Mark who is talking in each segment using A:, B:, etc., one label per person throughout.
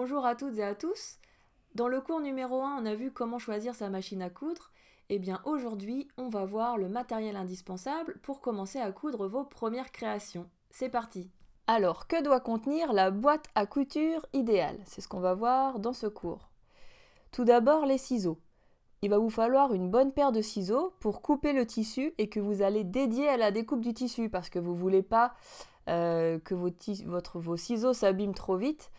A: Bonjour à toutes et à tous. Dans le cours numéro 1, on a vu comment choisir sa machine à coudre. Et eh bien aujourd'hui, on va voir le matériel indispensable pour commencer à coudre vos premières créations. C'est parti Alors, que doit contenir la boîte à couture idéale C'est ce qu'on va voir dans ce cours. Tout d'abord, les ciseaux. Il va vous falloir une bonne paire de ciseaux pour couper le tissu et que vous allez dédier à la découpe du tissu parce que vous ne voulez pas euh, que vos ciseaux s'abîment trop vite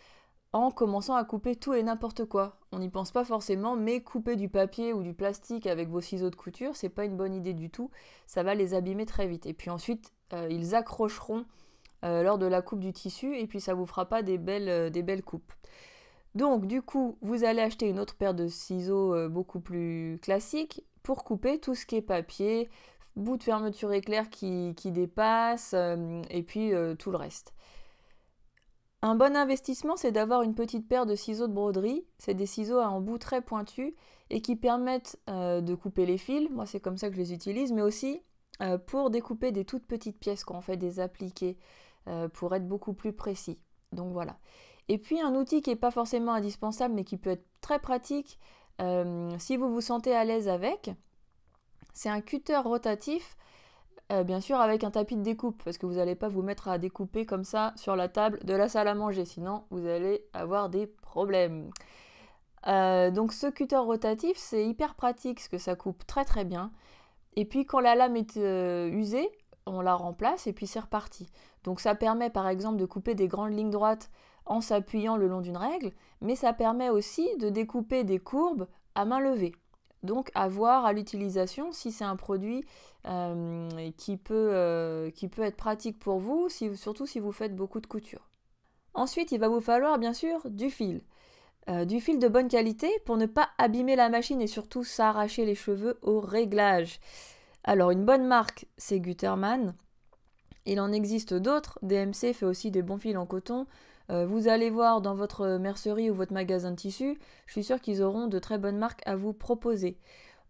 A: en commençant à couper tout et n'importe quoi. On n'y pense pas forcément, mais couper du papier ou du plastique avec vos ciseaux de couture, c'est pas une bonne idée du tout. Ça va les abîmer très vite. Et puis ensuite, euh, ils accrocheront euh, lors de la coupe du tissu, et puis ça vous fera pas des belles, euh, des belles coupes. Donc du coup, vous allez acheter une autre paire de ciseaux beaucoup plus classique pour couper tout ce qui est papier, bout de fermeture éclair qui dépasse, et puis tout le reste. Un bon investissement, c'est d'avoir une petite paire de ciseaux de broderie. C'est des ciseaux à embout très pointu et qui permettent euh, de couper les fils. Moi, c'est comme ça que je les utilise, mais aussi euh, pour découper des toutes petites pièces quand on fait des appliqués, euh, pour être beaucoup plus précis. Donc voilà. Et puis un outil qui n'est pas forcément indispensable, mais qui peut être très pratique si vous vous sentez à l'aise avec, c'est un cutter rotatif euh, bien sûr avec un tapis de découpe, parce que vous n'allez pas vous mettre à découper comme ça sur la table de la salle à manger, sinon vous allez avoir des problèmes. Euh, donc ce cutter rotatif, c'est hyper pratique, parce que ça coupe très très bien. Et puis quand la lame est euh, usée, on la remplace et puis c'est reparti. Donc ça permet par exemple de couper des grandes lignes droites en s'appuyant le long d'une règle, mais ça permet aussi de découper des courbes à main levée. Donc à voir à l'utilisation si c'est un produit euh, euh, qui, peut, être pratique pour vous, surtout si vous faites beaucoup de couture. Ensuite, il va vous falloir bien sûr du fil. Euh, du fil de bonne qualité pour ne pas abîmer la machine et surtout s'arracher les cheveux au réglage. Alors une bonne marque, c'est Gutermann. Il en existe d'autres. DMC fait aussi des bons fils en coton. Euh, vous allez voir dans votre mercerie ou votre magasin de tissus, je suis sûre qu'ils auront de très bonnes marques à vous proposer.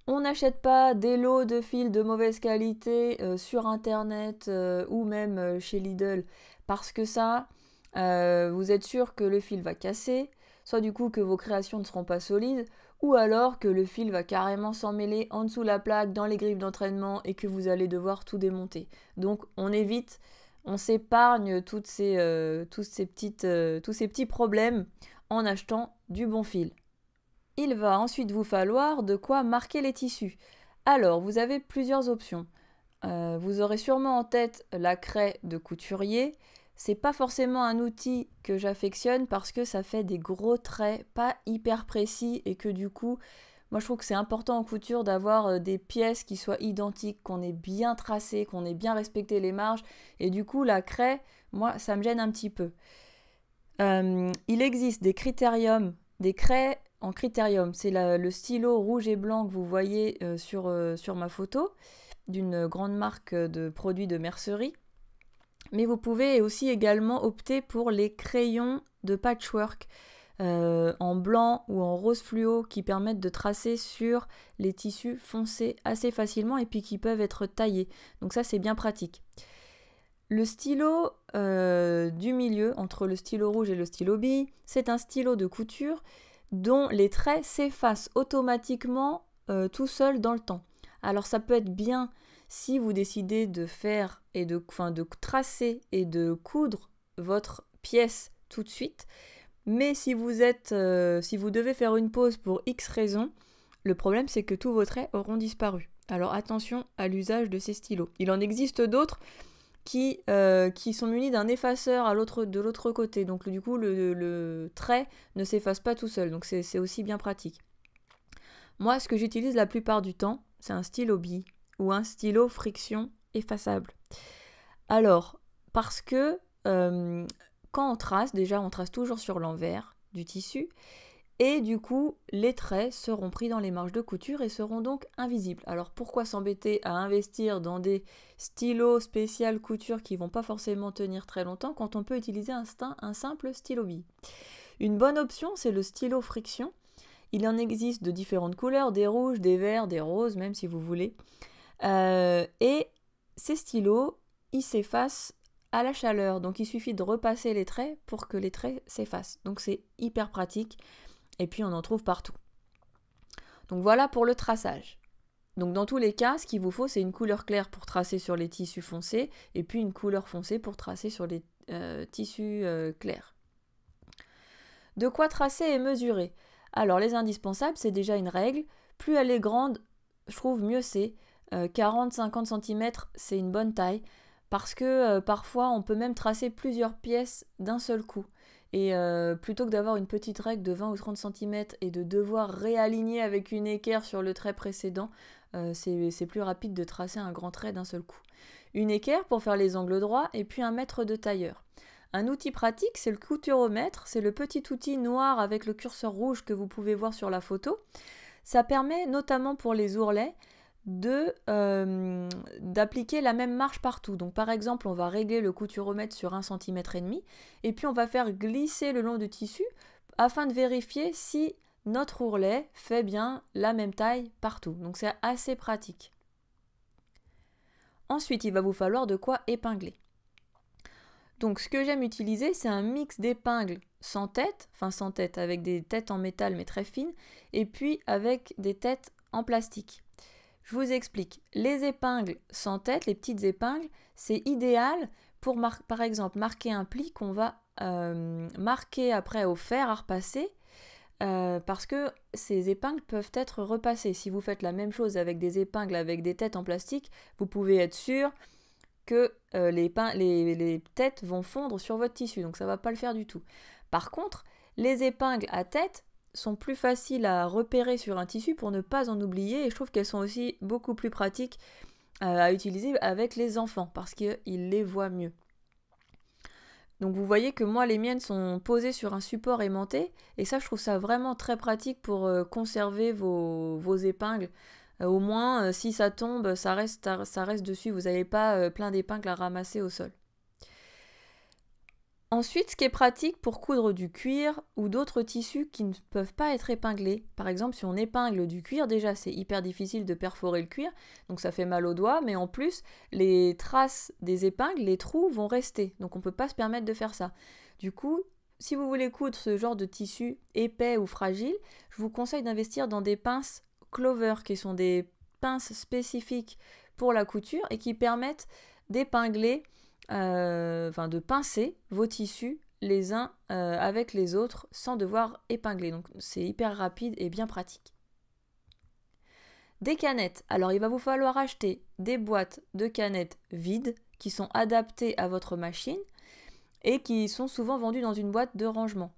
A: On n'achète pas des lots de fils de mauvaise qualité euh, sur internet euh, ou même chez Lidl parce que ça, vous êtes sûr que le fil va casser, soit du coup que vos créations ne seront pas solides, ou alors que le fil va carrément s'emmêler en dessous la plaque dans les griffes d'entraînement et que vous allez devoir tout démonter. Donc on évite on s'épargne toutes ces, euh, petites, euh, tous ces petits problèmes en achetant du bon fil. Il va ensuite vous falloir de quoi marquer les tissus. Alors, vous avez plusieurs options. Euh, vous aurez sûrement en tête la craie de couturier. C'est pas forcément un outil que j'affectionne parce que ça fait des gros traits pas hyper précis et que du coup, moi, je trouve que c'est important en couture d'avoir euh, des pièces qui soient identiques, qu'on ait bien tracé, qu'on ait bien respecté les marges. Et du coup, la craie, moi, ça me gêne un petit peu. Euh, il existe des critériums, des craies en critérium. C'est le stylo rouge et blanc que vous voyez euh, sur ma photo d'une grande marque de produits de mercerie. Mais vous pouvez aussi également opter pour les crayons de patchwork. Euh, en blanc ou en rose fluo qui permettent de tracer sur les tissus foncés assez facilement et puis qui peuvent être taillés. Donc ça c'est bien pratique. Le stylo euh, du milieu, entre le stylo rouge et le stylo bille, c'est un stylo de couture dont les traits s'effacent automatiquement euh, tout seul dans le temps. Alors ça peut être bien si vous décidez de faire et de, enfin, de tracer et de coudre votre pièce tout de suite, mais si vous êtes, euh, si vous devez faire une pause pour X raisons, le problème c'est que tous vos traits auront disparu. Alors attention à l'usage de ces stylos. Il en existe d'autres qui, euh, qui sont munis d'un effaceur à de l'autre côté. Donc du coup, le, trait ne s'efface pas tout seul. Donc c'est aussi bien pratique. Moi, ce que j'utilise la plupart du temps, c'est un stylo bi ou un stylo friction effaçable. Alors, parce que euh, quand on trace, déjà on trace toujours sur l'envers du tissu, et du coup les traits seront pris dans les marges de couture et seront donc invisibles. Alors pourquoi s'embêter à investir dans des stylos spécial couture qui vont pas forcément tenir très longtemps quand on peut utiliser un, simple stylo bille Une bonne option c'est le stylo friction. Il en existe de différentes couleurs, des rouges, des verts, des roses, même si vous voulez. Euh, et ces stylos, ils s'effacent à la chaleur. Donc il suffit de repasser les traits pour que les traits s'effacent. Donc c'est hyper pratique et puis on en trouve partout. Donc voilà pour le traçage. Donc dans tous les cas, ce qu'il vous faut, c'est une couleur claire pour tracer sur les tissus foncés et puis une couleur foncée pour tracer sur les euh, tissus euh, clairs. De quoi tracer et mesurer Alors les indispensables, c'est déjà une règle. Plus elle est grande, je trouve mieux c'est. 40-50 euh, cm, c'est une bonne taille parce que euh, parfois on peut même tracer plusieurs pièces d'un seul coup. Et euh, plutôt que d'avoir une petite règle de 20 ou 30 cm et de devoir réaligner avec une équerre sur le trait précédent, euh, c'est plus rapide de tracer un grand trait d'un seul coup. Une équerre pour faire les angles droits et puis un mètre de tailleur. Un outil pratique, c'est le couturomètre, c'est le petit outil noir avec le curseur rouge que vous pouvez voir sur la photo. Ça permet notamment pour les ourlets euh, d'appliquer la même marche partout. Donc par exemple, on va régler le couturomètre sur 1 cm et demi et puis on va faire glisser le long du tissu afin de vérifier si notre ourlet fait bien la même taille partout. Donc c'est assez pratique. Ensuite, il va vous falloir de quoi épingler. Donc ce que j'aime utiliser, c'est un mix d'épingles sans tête, enfin sans tête avec des têtes en métal mais très fines et puis avec des têtes en plastique. Je vous explique. Les épingles sans tête, les petites épingles, c'est idéal pour, par exemple, marquer un pli qu'on va euh, marquer après au fer à repasser. Euh, parce que ces épingles peuvent être repassées. Si vous faites la même chose avec des épingles avec des têtes en plastique, vous pouvez être sûr que euh, les, les, têtes vont fondre sur votre tissu, donc ça ne va pas le faire du tout. Par contre, les épingles à tête, sont plus faciles à repérer sur un tissu pour ne pas en oublier et je trouve qu'elles sont aussi beaucoup plus pratiques euh, à utiliser avec les enfants parce qu'ils les voient mieux. Donc vous voyez que moi les miennes sont posées sur un support aimanté et ça je trouve ça vraiment très pratique pour euh, conserver vos, épingles. Euh, au moins si ça tombe ça reste, ça reste dessus, vous n'avez pas plein d'épingles à ramasser au sol. Ensuite, ce qui est pratique pour coudre du cuir ou d'autres tissus qui ne peuvent pas être épinglés. Par exemple, si on épingle du cuir, déjà c'est hyper difficile de perforer le cuir, donc ça fait mal aux doigts, mais en plus, les traces des épingles, les trous vont rester, donc on ne peut pas se permettre de faire ça. Du coup, si vous voulez coudre ce genre de tissu épais ou fragile, je vous conseille d'investir dans des pinces clover, qui sont des pinces spécifiques pour la couture et qui permettent d'épingler euh, enfin de pincer vos tissus les uns euh, avec les autres sans devoir épingler. Donc c'est hyper rapide et bien pratique. Des canettes. Alors il va vous falloir acheter des boîtes de canettes vides qui sont adaptées à votre machine et qui sont souvent vendues dans une boîte de rangement.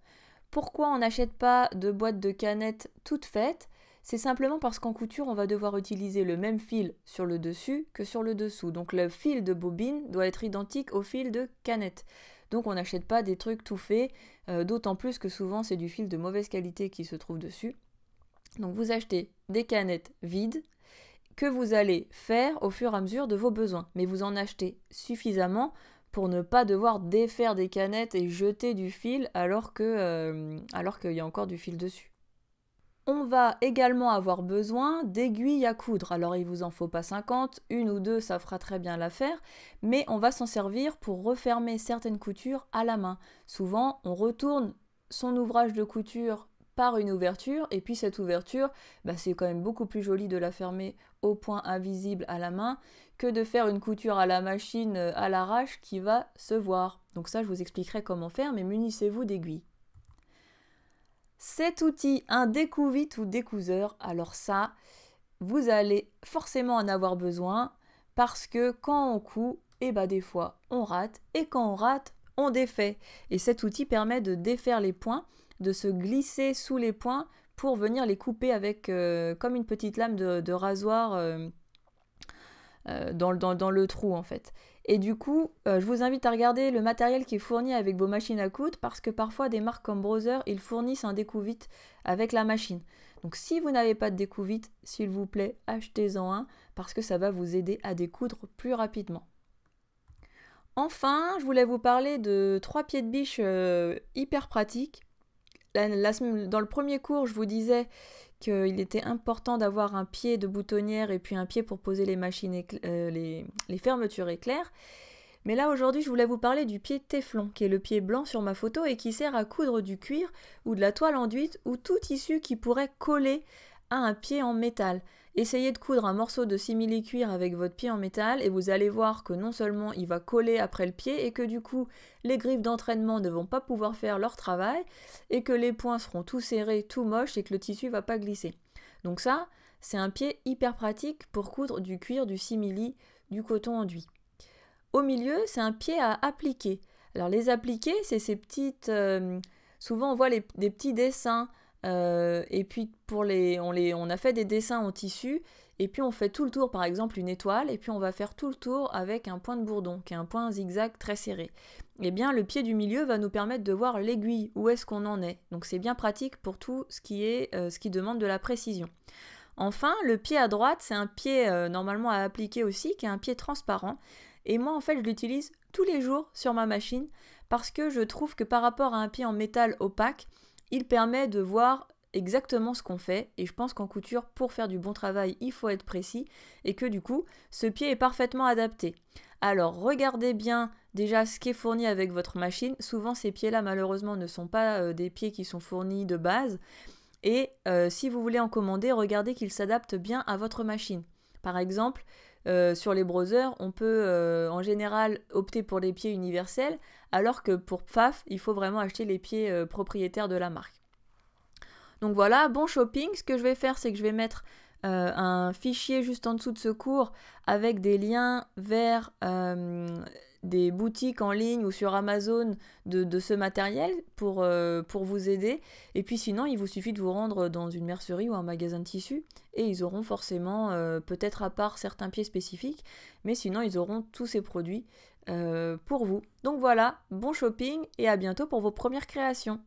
A: Pourquoi on n'achète pas de boîtes de canettes toutes faites c'est simplement parce qu'en couture, on va devoir utiliser le même fil sur le dessus que sur le dessous. Donc le fil de bobine doit être identique au fil de canette. Donc on n'achète pas des trucs tout faits, euh, d'autant plus que souvent c'est du fil de mauvaise qualité qui se trouve dessus. Donc vous achetez des canettes vides que vous allez faire au fur et à mesure de vos besoins. Mais vous en achetez suffisamment pour ne pas devoir défaire des canettes et jeter du fil alors que euh, alors qu'il y a encore du fil dessus. On va également avoir besoin d'aiguilles à coudre. Alors il vous en faut pas 50, une ou deux ça fera très bien l'affaire, mais on va s'en servir pour refermer certaines coutures à la main. Souvent on retourne son ouvrage de couture par une ouverture et puis cette ouverture bah, c'est quand même beaucoup plus joli de la fermer au point invisible à la main que de faire une couture à la machine euh, à l'arrache qui va se voir. Donc ça je vous expliquerai comment faire mais munissez-vous d'aiguilles cet outil, un découvite ou découseur, alors ça, vous allez forcément en avoir besoin parce que quand on coud, et eh ben, des fois on rate et quand on rate, on défait. Et cet outil permet de défaire les points, de se glisser sous les points pour venir les couper avec euh, comme une petite lame de, rasoir euh, euh, dans, le trou en fait. Et du coup, euh, je vous invite à regarder le matériel qui est fourni avec vos machines à coudre parce que parfois des marques comme Browser, ils fournissent un découvite avec la machine. Donc si vous n'avez pas de découvite, s'il vous plaît, achetez-en un parce que ça va vous aider à découdre plus rapidement. Enfin, je voulais vous parler de trois pieds de biche euh, hyper pratiques. dans le premier cours, je vous disais qu'il était important d'avoir un pied de boutonnière et puis un pied pour poser les machines euh, les, fermetures éclairs. Mais là aujourd'hui, je voulais vous parler du pied Teflon, qui est le pied blanc sur ma photo et qui sert à coudre du cuir ou de la toile enduite ou tout tissu qui pourrait coller à un pied en métal. Essayez de coudre un morceau de simili-cuir avec votre pied en métal et vous allez voir que non seulement il va coller après le pied et que du coup les griffes d'entraînement ne vont pas pouvoir faire leur travail et que les points seront tout serrés, tout moches et que le tissu va pas glisser. Donc ça, c'est un pied hyper pratique pour coudre du cuir, du simili, du coton enduit. Au milieu, c'est un pied à appliquer. Alors les appliquer, c'est ces petites... Euh, souvent on voit des petits dessins euh, et puis pour les on, a fait des dessins en tissu, et puis on fait tout le tour, par exemple une étoile, et puis on va faire tout le tour avec un point de bourdon, qui est un point zigzag très serré. Eh bien, le pied du milieu va nous permettre de voir l'aiguille, où est-ce qu'on en est. Donc c'est bien pratique pour tout ce qui, euh, demande de la précision. Enfin, le pied à droite, c'est un pied euh, normalement à appliquer aussi, qui est un pied transparent. Et moi, en fait, je l'utilise tous les jours sur ma machine parce que je trouve que par rapport à un pied en métal opaque, il permet de voir exactement ce qu'on fait et je pense qu'en couture pour faire du bon travail il faut être précis et que du coup ce pied est parfaitement adapté. Alors regardez bien déjà ce qui est fourni avec votre machine. Souvent ces pieds là malheureusement ne sont pas euh, des pieds qui sont fournis de base et euh, si vous voulez en commander regardez qu'ils s'adaptent bien à votre machine. Par exemple euh, sur les browsers, on peut euh, en général opter pour les pieds universels, alors que pour Pfaff, il faut vraiment acheter les pieds euh, propriétaires de la marque. Donc voilà, bon shopping. Ce que je vais faire, c'est que je vais mettre un fichier juste en dessous de ce cours avec des liens vers des boutiques en ligne ou sur Amazon de, ce matériel pour, euh, pour vous aider. Et puis sinon, il vous suffit de vous rendre dans une mercerie ou un magasin de tissus et ils auront forcément, euh, peut-être à part certains pieds spécifiques, mais sinon ils auront tous ces produits euh, pour vous. Donc voilà, bon shopping et à bientôt pour vos premières créations.